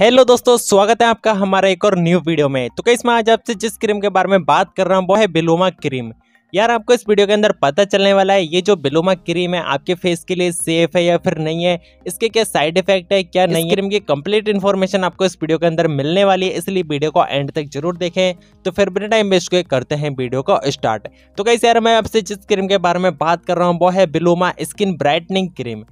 hello दोस्तों स्वागत है आपका हमारा एक और न्यू वीडियो में तो कई मैं आज आपसे जिस क्रीम के बारे में बात कर रहा हूँ वो है बिलोमा क्रीम यार आपको इस वीडियो के अंदर पता चलने वाला है ये जो बिलोमा क्रीम है आपके फेस के लिए सेफ है या फिर नहीं है इसके क्या साइड इफेक्ट है क्या नहीं क्रीम की कंप्लीट इन्फॉर्मेशन आपको इस वीडियो के अंदर मिलने वाली है इसलिए वीडियो को एंड तक जरूर देखें तो फिर बिना टाइम वेस्ट हुए करते हैं वीडियो को स्टार्ट तो कैसे यार मैं आपसे जिस क्रीम के बारे में बात कर रहा हूँ वो है बिलोमा स्किन ब्राइटनिंग क्रीम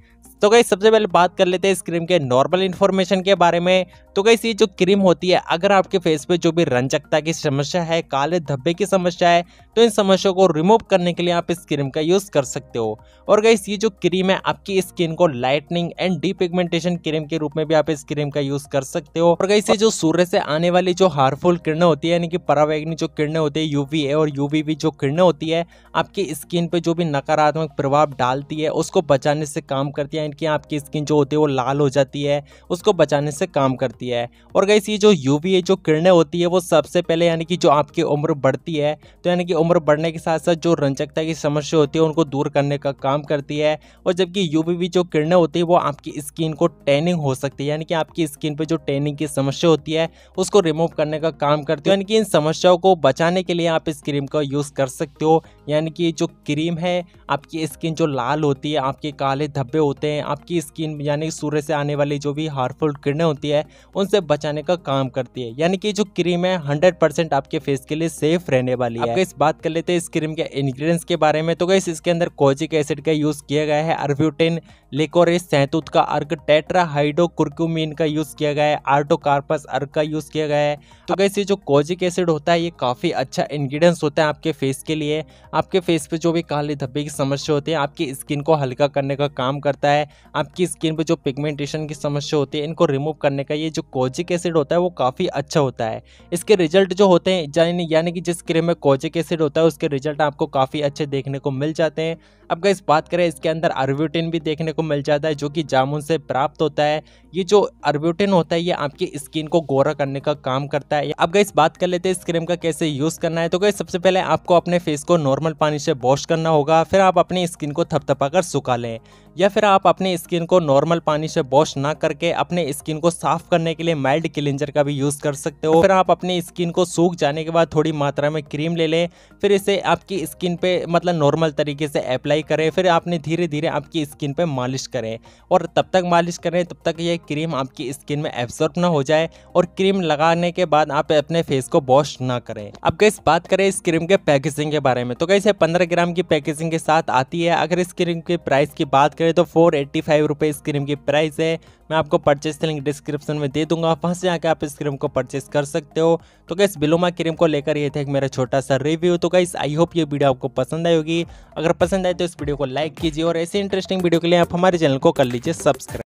तो कहीं सबसे पहले बात कर लेते हैं इस क्रीम के नॉर्मल इन्फॉर्मेशन के बारे में तो कहीं ये जो क्रीम होती है अगर आपके फेस पे जो भी रंजकता की समस्या है काले धब्बे की समस्या है तो इन समस्याओं को रिमूव करने के लिए आप इस क्रीम का यूज़ कर सकते हो और गई ये जो क्रीम है आपकी स्किन को लाइटनिंग एंड डीपिगमेंटेशन क्रीम के रूप में भी आप इस क्रीम का यूज़ कर सकते हो और कहीं जो सूर्य से आने वाली जो हार्मफुल किरणें होती है यानी कि परावैग्नि जो किरणें होती है यूवी और यूवीवी जो किरणें होती है आपकी स्किन पर जो भी नकारात्मक प्रभाव डालती है उसको बचाने से काम करती है इंस्टेंट की आपकी स्किन जो होती है वो लाल हो जाती है उसको बचाने से काम करती है और गई ये जो यूवी जो किरणें होती है वो सबसे पहले यानी कि जो आपकी उम्र बढ़ती है तो यानी कि उम्र बढ़ने के साथ साथ जो रंजकता की समस्या होती है उनको दूर करने का काम करती है और जबकि यूवीवी जो किरणें होती है वो आपकी स्किन को टेनिंग हो सकती है यानी कि आपकी स्किन पर जो टेनिंग की समस्या होती है उसको रिमूव करने का काम करती है यानी कि इन समस्याओं को बचाने के लिए आप इस क्रीम का यूज़ कर सकते हो यानी कि जो क्रीम है आपकी स्किन जो लाल होती है आपके काले धब्बे होते हैं आपकी स्किन यानी कि सूर्य से आने वाली जो भी हार्मफुल किरणें होती है उनसे बचाने का काम करती है यानी कि जो क्रीम है हंड्रेड परसेंट आपके फेस के लिए सेफ रहने वाली है इस बात कर लेते हैं इस क्रीम के इन्ग्रीडियंट्स के बारे में तो गई इसके अंदर कोजिक एसिड का यूज किया गया है अर्ब्यूटिन लिकोरिस सैतूत का अर्क टेट्राहाइडो कुर्क्यूमिन का यूज किया गया है आर्टोकार्पस अर्ग का यूज किया गया है तो गई जो कोजिक एसिड होता है ये काफी अच्छा इंग्रेडिएंट्स होता है आपके फेस के लिए आपके फेस पे जो भी काले धब्बे की समस्या होती है आपकी स्किन को हल्का करने का काम करता है है आपकी स्किन पर जो पिगमेंटेशन की समस्या होती है इनको रिमूव करने का ये जो कोजिक एसिड होता है वो काफ़ी अच्छा होता है इसके रिजल्ट जो होते हैं यानी कि जिस क्रीम में कोजिक एसिड होता है उसके रिजल्ट आपको काफ़ी अच्छे देखने को मिल जाते हैं अब गाइस बात करें इसके अंदर अर्ब्यूटिन भी देखने को मिल जाता है जो कि जामुन से प्राप्त होता है ये जो अर्ब्यूटिन होता है ये आपकी स्किन को गोरा करने का काम करता है अब गाइस बात कर लेते हैं इस क्रीम का कैसे यूज़ करना है तो गई सबसे पहले आपको अपने फेस को नॉर्मल पानी से वॉश करना होगा फिर आप अपनी स्किन को थपथपा सुखा लें या फिर आप अपने स्किन को नॉर्मल पानी से वॉश ना करके अपने स्किन को साफ करने के लिए माइल्ड क्लिंजर का भी यूज कर सकते हो फिर आप अपनी स्किन को सूख जाने के बाद थोड़ी मात्रा में क्रीम ले लें फिर इसे आपकी स्किन पे मतलब नॉर्मल तरीके से अप्लाई करें फिर आपने धीरे धीरे आपकी स्किन पे मालिश करें और तब तक मालिश करें तब तक ये क्रीम आपकी स्किन में एब्जॉर्ब ना हो जाए और क्रीम लगाने के बाद आप अपने फेस को वॉश ना करें अब कैसे बात करें इस क्रीम के पैकेजिंग के बारे में तो कैसे पंद्रह ग्राम की पैकेजिंग के साथ आती है अगर इस क्रीम की प्राइस की बात करें तो फोर एट्टी फाइव इस क्रीम की प्राइस है मैं आपको परचेस लिंक डिस्क्रिप्शन में दे दूंगा वहाँ से आकर आप इस क्रीम को परचेस कर सकते हो तो गैस बिलोमा क्रीम को लेकर ये था एक मेरा छोटा सा रिव्यू तो गैस आई होप ये वीडियो आपको पसंद आएगी अगर पसंद आए तो इस वीडियो को लाइक कीजिए और ऐसे इंटरेस्टिंग वीडियो के लिए आप हमारे चैनल को कर लीजिए सब्सक्राइब